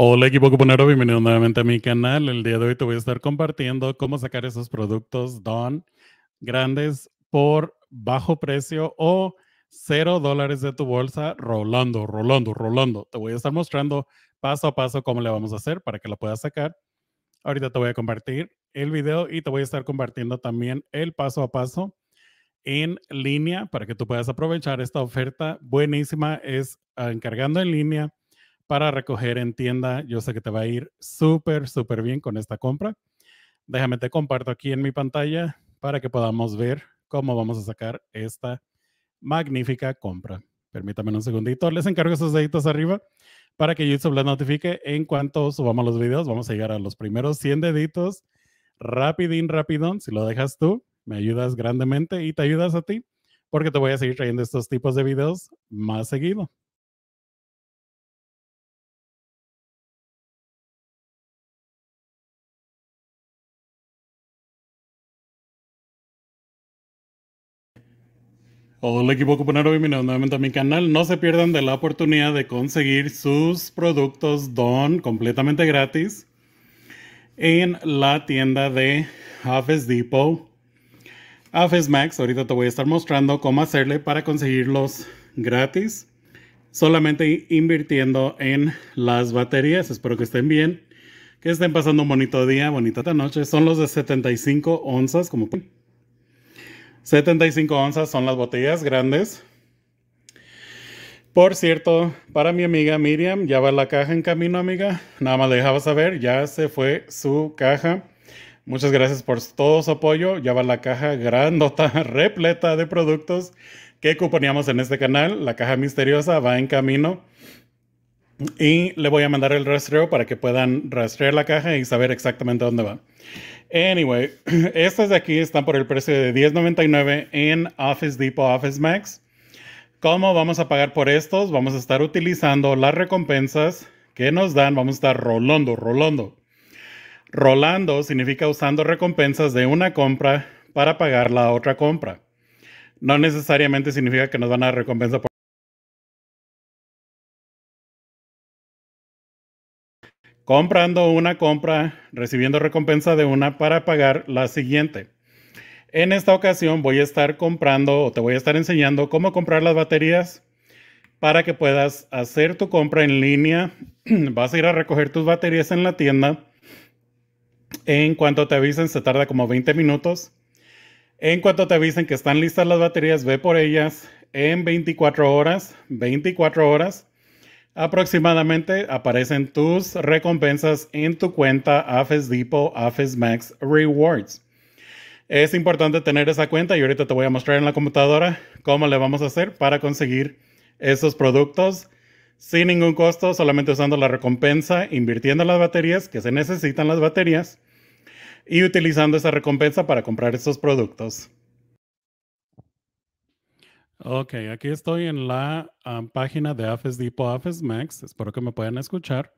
Hola equipo cuponero, bienvenido nuevamente a mi canal. El día de hoy te voy a estar compartiendo cómo sacar esos productos Don grandes por bajo precio o cero dólares de tu bolsa rolando, rolando, rolando. Te voy a estar mostrando paso a paso cómo le vamos a hacer para que lo puedas sacar. Ahorita te voy a compartir el video y te voy a estar compartiendo también el paso a paso en línea para que tú puedas aprovechar esta oferta buenísima. Es ah, encargando en línea para recoger en tienda. Yo sé que te va a ir súper, súper bien con esta compra. Déjame te comparto aquí en mi pantalla para que podamos ver cómo vamos a sacar esta magnífica compra. Permítame un segundito. Les encargo esos deditos arriba para que YouTube les notifique en cuanto subamos los videos. Vamos a llegar a los primeros 100 deditos. Rapidín, rapidón. Si lo dejas tú, me ayudas grandemente y te ayudas a ti porque te voy a seguir trayendo estos tipos de videos más seguido. Hola equipo cuponero bienvenidos nuevamente a mi canal. No se pierdan de la oportunidad de conseguir sus productos DON completamente gratis en la tienda de Office Depot. Office Max, ahorita te voy a estar mostrando cómo hacerle para conseguirlos gratis. Solamente invirtiendo en las baterías. Espero que estén bien. Que estén pasando un bonito día, bonita noche. Son los de 75 onzas, como pueden 75 onzas son las botellas grandes. Por cierto, para mi amiga Miriam, ya va la caja en camino, amiga. Nada más le dejaba saber, ya se fue su caja. Muchas gracias por todo su apoyo. Ya va la caja grandota, repleta de productos que componíamos en este canal. La caja misteriosa va en camino. Y le voy a mandar el rastreo para que puedan rastrear la caja y saber exactamente dónde va. Anyway, estas de aquí están por el precio de $10.99 en Office Depot Office Max. ¿Cómo vamos a pagar por estos? Vamos a estar utilizando las recompensas que nos dan. Vamos a estar rolando, rolando. Rolando significa usando recompensas de una compra para pagar la otra compra. No necesariamente significa que nos van a dar recompensar comprando una compra, recibiendo recompensa de una para pagar la siguiente. En esta ocasión voy a estar comprando o te voy a estar enseñando cómo comprar las baterías para que puedas hacer tu compra en línea. Vas a ir a recoger tus baterías en la tienda. En cuanto te avisen, se tarda como 20 minutos. En cuanto te avisen que están listas las baterías, ve por ellas en 24 horas, 24 horas Aproximadamente aparecen tus recompensas en tu cuenta AFES Depot, AFES Max Rewards. Es importante tener esa cuenta y ahorita te voy a mostrar en la computadora cómo le vamos a hacer para conseguir esos productos sin ningún costo, solamente usando la recompensa, invirtiendo las baterías, que se necesitan las baterías, y utilizando esa recompensa para comprar esos productos. Ok, aquí estoy en la página de AFES Depot, Office Max. Espero que me puedan escuchar.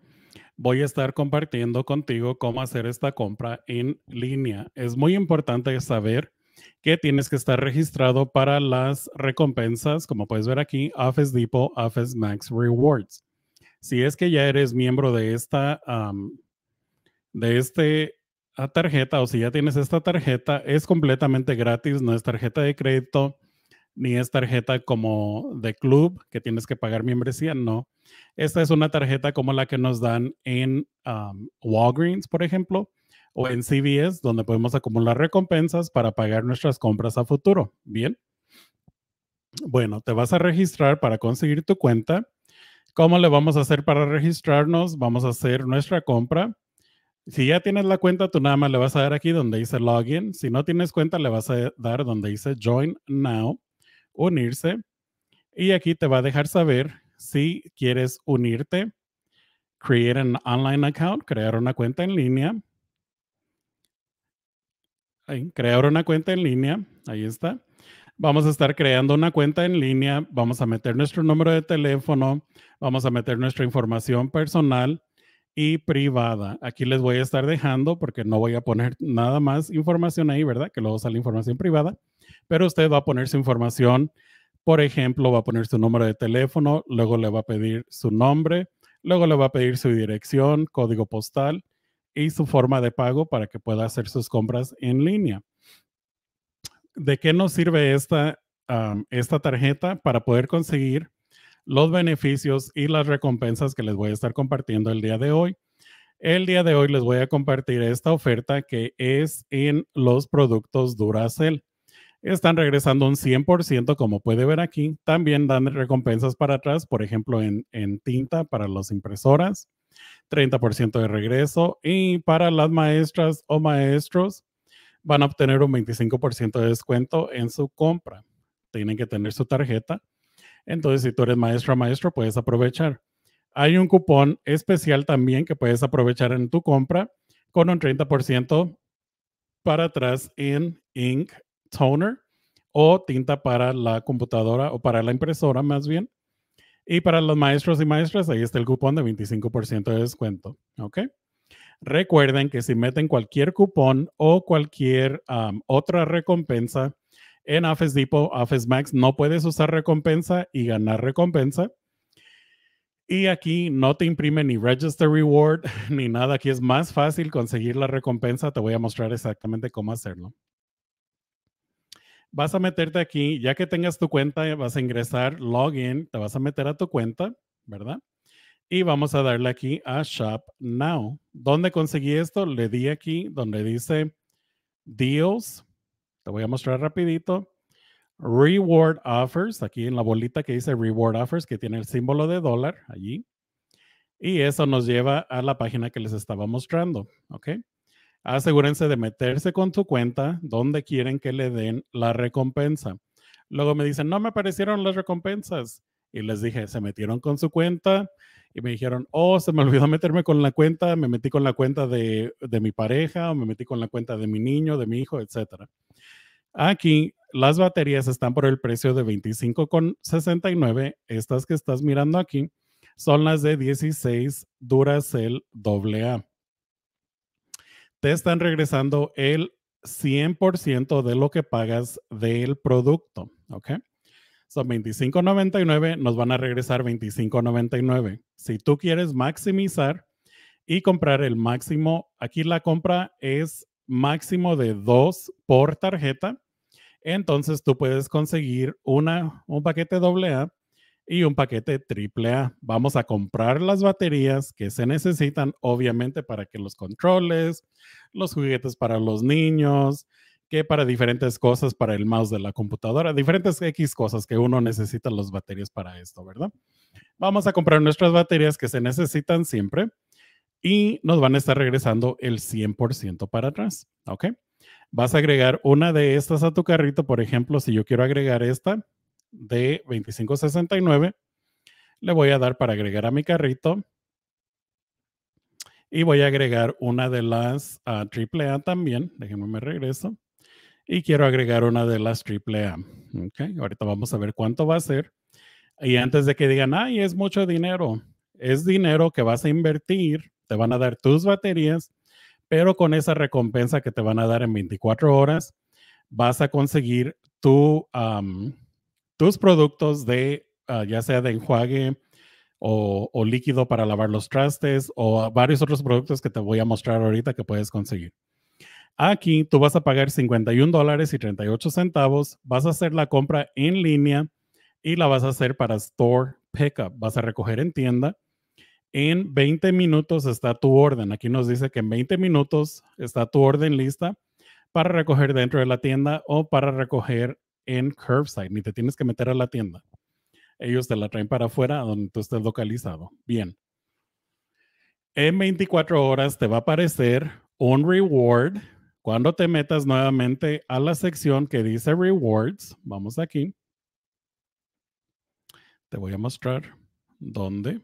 Voy a estar compartiendo contigo cómo hacer esta compra en línea. Es muy importante saber que tienes que estar registrado para las recompensas, como puedes ver aquí, AFES Depot, Office Max Rewards. Si es que ya eres miembro de esta, de este ah, tarjeta o si ya tienes esta tarjeta, es completamente gratis, no es tarjeta de crédito ni es tarjeta como de club que tienes que pagar membresía, no. Esta es una tarjeta como la que nos dan en Walgreens, por ejemplo, o en CVS, donde podemos acumular recompensas para pagar nuestras compras a futuro. Bien. Bueno, te vas a registrar para conseguir tu cuenta. ¿Cómo le vamos a hacer para registrarnos? Vamos a hacer nuestra compra. Si ya tienes la cuenta, tú nada más le vas a dar aquí donde dice login. Si no tienes cuenta, le vas a dar donde dice join now unirse. Y aquí te va a dejar saber si quieres unirte, create an online account, crear una cuenta en línea. crear una cuenta en línea, ahí está. Vamos a estar creando una cuenta en línea, vamos a meter nuestro número de teléfono, vamos a meter nuestra información personal y privada. Aquí les voy a estar dejando porque no voy a poner nada más información ahí, ¿verdad? Que luego sale información privada pero usted va a poner su información. Por ejemplo, va a poner su número de teléfono, luego le va a pedir su nombre, luego le va a pedir su dirección, código postal y su forma de pago para que pueda hacer sus compras en línea. ¿De qué nos sirve esta, esta tarjeta para poder conseguir los beneficios y las recompensas que les voy a estar compartiendo el día de hoy? El día de hoy les voy a compartir esta oferta que es en los productos Duracell están regresando un 100%, como puede ver aquí. También dan recompensas para atrás, por ejemplo, en, tinta para las impresoras, 30% de regreso. Y para las maestras o maestros, van a obtener un 25% de descuento en su compra. Tienen que tener su tarjeta. Entonces, si tú eres maestra o maestro, puedes aprovechar. Hay un cupón especial también que puedes aprovechar en tu compra con un 30% para atrás en Inc toner o tinta para la computadora o para la impresora más bien. Y para los maestros y maestras, ahí está el cupón de 25% de descuento. ¿Ok? Recuerden que si meten cualquier cupón o cualquier otra recompensa en Office Depot, Office Max, no puedes usar recompensa y ganar recompensa. Y aquí no te imprime ni Register Reward ni nada. Aquí es más fácil conseguir la recompensa. Te voy a mostrar exactamente cómo hacerlo vas a meterte aquí, ya que tengas tu cuenta, eh, vas a ingresar, login, te vas a meter a tu cuenta, ¿verdad? Y vamos a darle aquí a Shop Now. ¿Dónde conseguí esto? Le di aquí donde dice Deals. Te voy a mostrar rapidito. Reward Offers, aquí en la bolita que dice Reward Offers, que tiene el símbolo de dólar allí. Y eso nos lleva a la página que les estaba mostrando, ¿ok? asegúrense de meterse con su cuenta donde quieren que le den la recompensa. Luego me dicen, no me aparecieron las recompensas. Y les dije, se metieron con su cuenta y me dijeron, oh, se me olvidó meterme con la cuenta, me metí con la cuenta de, mi pareja o me metí con la cuenta de mi niño, de mi hijo, etc. Aquí las baterías están por el precio de 25,69. Estas que estás mirando aquí son las de 16 Duracell AA te están regresando el 100% de lo que pagas del producto, ¿ok? Son 25.99, nos van a regresar 25.99. Si tú quieres maximizar y comprar el máximo, aquí la compra es máximo de dos por tarjeta, entonces tú puedes conseguir una, un paquete doble A y un paquete triple A. Vamos a comprar las baterías que se necesitan, obviamente, para que los controles, los juguetes para los niños, que para diferentes cosas, para el mouse de la computadora, diferentes X cosas que uno necesita las baterías para esto, ¿verdad? Vamos a comprar nuestras baterías que se necesitan siempre y nos van a estar regresando el 100% para atrás, ¿ok? Vas a agregar una de estas a tu carrito, por ejemplo, si yo quiero agregar esta, de 25.69. Le voy a dar para agregar a mi carrito. Y voy a agregar una de las AAA ah, también. Déjenme me regreso. Y quiero agregar una de las AAA. Okay. Ahorita vamos a ver cuánto va a ser. Y antes de que digan, ay, es mucho dinero. Es dinero que vas a invertir. Te van a dar tus baterías. Pero con esa recompensa que te van a dar en 24 horas, vas a conseguir tu, tus productos de, ah, ya sea de enjuague o, o, líquido para lavar los trastes o varios otros productos que te voy a mostrar ahorita que puedes conseguir. Aquí tú vas a pagar 51 dólares y 38 centavos, vas a hacer la compra en línea y la vas a hacer para store pickup, vas a recoger en tienda. En 20 minutos está tu orden. Aquí nos dice que en 20 minutos está tu orden lista para recoger dentro de la tienda o para recoger en curbside, ni te tienes que meter a la tienda. Ellos te la traen para afuera donde tú estés localizado. Bien. En 24 horas te va a aparecer un reward. Cuando te metas nuevamente a la sección que dice rewards, vamos aquí. Te voy a mostrar dónde.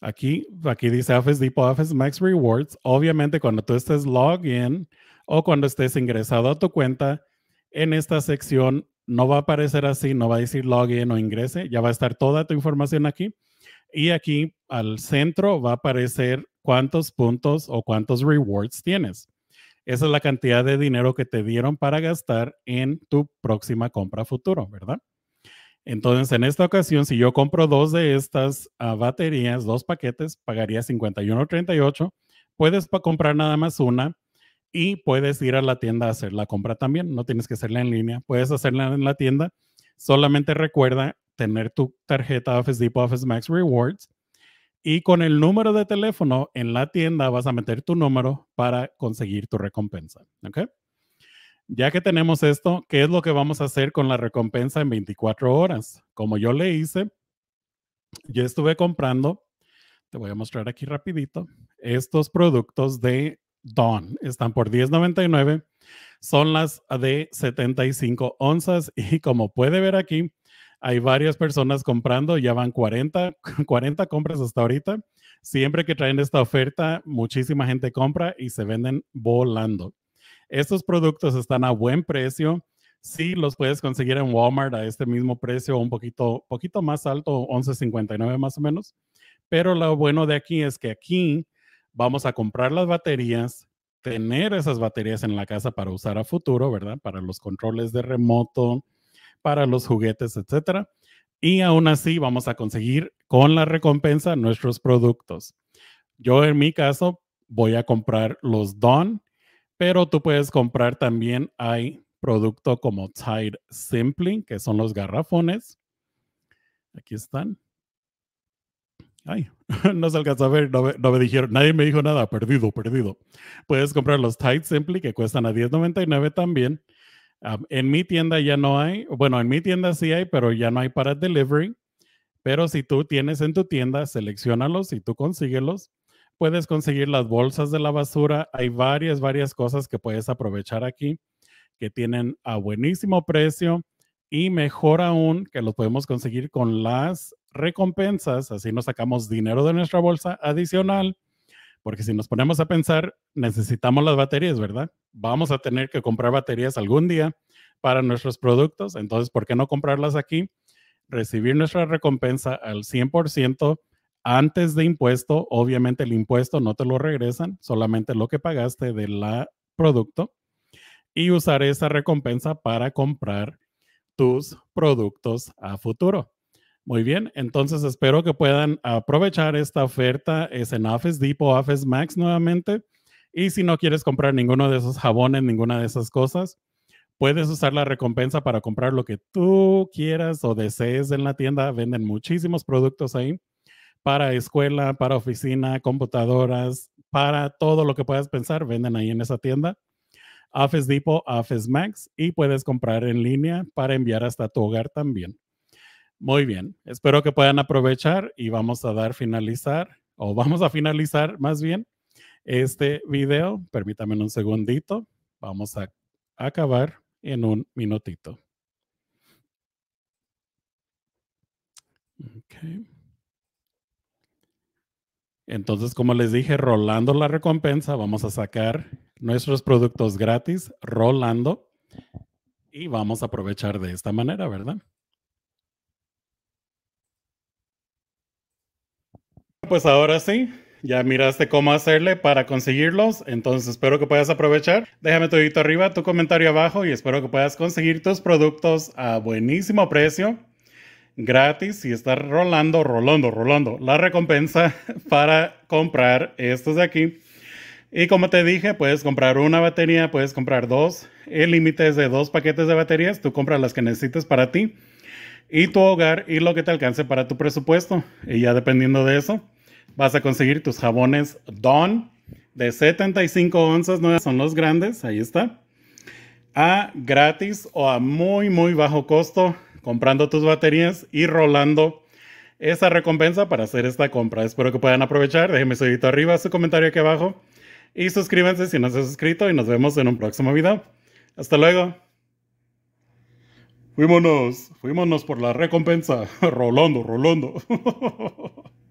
Aquí, aquí dice Office Depot Office Max Rewards. Obviamente, cuando tú estés login o cuando estés ingresado a tu cuenta, en esta sección no va a aparecer así, no va a decir login o ingrese, ya va a estar toda tu información aquí. Y aquí al centro va a aparecer cuántos puntos o cuántos rewards tienes. Esa es la cantidad de dinero que te dieron para gastar en tu próxima compra futuro, ¿verdad? Entonces, en esta ocasión, si yo compro dos de estas ah, baterías, dos paquetes, pagaría 51.38. Puedes comprar nada más una y puedes ir a la tienda a hacer la compra también. No tienes que hacerla en línea, puedes hacerla en la tienda. Solamente recuerda tener tu tarjeta Office Depot Office Max Rewards y con el número de teléfono en la tienda vas a meter tu número para conseguir tu recompensa. ¿okay? Ya que tenemos esto, ¿qué es lo que vamos a hacer con la recompensa en 24 horas? Como yo le hice, yo estuve comprando, te voy a mostrar aquí rapidito, estos productos de Don, Están por 10.99. Son las de 75 onzas y como puede ver aquí, hay varias personas comprando, ya van 40, 40 compras hasta ahorita. Siempre que traen esta oferta, muchísima gente compra y se venden volando. Estos productos están a buen precio. Sí, los puedes conseguir en Walmart a este mismo precio, un poquito, poquito más alto, 11.59 más o menos. Pero lo bueno de aquí es que aquí vamos a comprar las baterías, tener esas baterías en la casa para usar a futuro, ¿verdad? Para los controles de remoto, para los juguetes, etcétera. Y aún así vamos a conseguir con la recompensa nuestros productos. Yo en mi caso voy a comprar los Don, pero tú puedes comprar también hay producto como Tide Simply, que son los garrafones. Aquí están. Ay, no se alcanza a ver, no me, dijeron, nadie me dijo nada, perdido, perdido. Puedes comprar los Tights Simply que cuestan a $10.99 también. en mi tienda ya no hay, bueno, en mi tienda sí hay, pero ya no hay para delivery. Pero si tú tienes en tu tienda, selecciónalos y tú consíguelos. Puedes conseguir las bolsas de la basura. Hay varias, varias cosas que puedes aprovechar aquí que tienen a buenísimo precio y mejor aún que lo podemos conseguir con las recompensas, así nos sacamos dinero de nuestra bolsa adicional, porque si nos ponemos a pensar, necesitamos las baterías, ¿verdad? Vamos a tener que comprar baterías algún día para nuestros productos, entonces, ¿por qué no comprarlas aquí? Recibir nuestra recompensa al 100% antes de impuesto, obviamente el impuesto no te lo regresan, solamente lo que pagaste del producto, y usar esa recompensa para comprar tus productos a futuro. Muy bien, entonces espero que puedan aprovechar esta oferta. Es en Office Depot, Office Max nuevamente. Y si no quieres comprar ninguno de esos jabones, ninguna de esas cosas, puedes usar la recompensa para comprar lo que tú quieras o desees en la tienda. Venden muchísimos productos ahí para escuela, para oficina, computadoras, para todo lo que puedas pensar, venden ahí en esa tienda. Office Depot, Office Max y puedes comprar en línea para enviar hasta tu hogar también. Muy bien, espero que puedan aprovechar y vamos a dar finalizar o vamos a finalizar más bien este video. Permítanme un segundito, vamos a acabar en un minutito. Entonces, como les dije, rolando la recompensa, vamos a sacar nuestros productos gratis, rolando, y vamos a aprovechar de esta manera, ¿verdad? Pues ahora sí, ya miraste cómo hacerle para conseguirlos, entonces espero que puedas aprovechar. Déjame tu dedito arriba, tu comentario abajo y espero que puedas conseguir tus productos a buenísimo precio gratis y está rolando, rolando, rolando la recompensa para comprar estos de aquí. Y como te dije, puedes comprar una batería, puedes comprar dos. El límite es de dos paquetes de baterías. Tú compras las que necesites para ti y tu hogar y lo que te alcance para tu presupuesto. Y ya dependiendo de eso, vas a conseguir tus jabones Dawn de 75 onzas no Son los grandes, ahí está. A gratis o a muy, muy bajo costo comprando tus baterías y rolando esa recompensa para hacer esta compra. Espero que puedan aprovechar. Déjenme su dedito arriba, su comentario aquí abajo. Y suscríbanse si no se han suscrito y nos vemos en un próximo video. Hasta luego. Fuímonos, fuímonos por la recompensa. Rolando, rolando.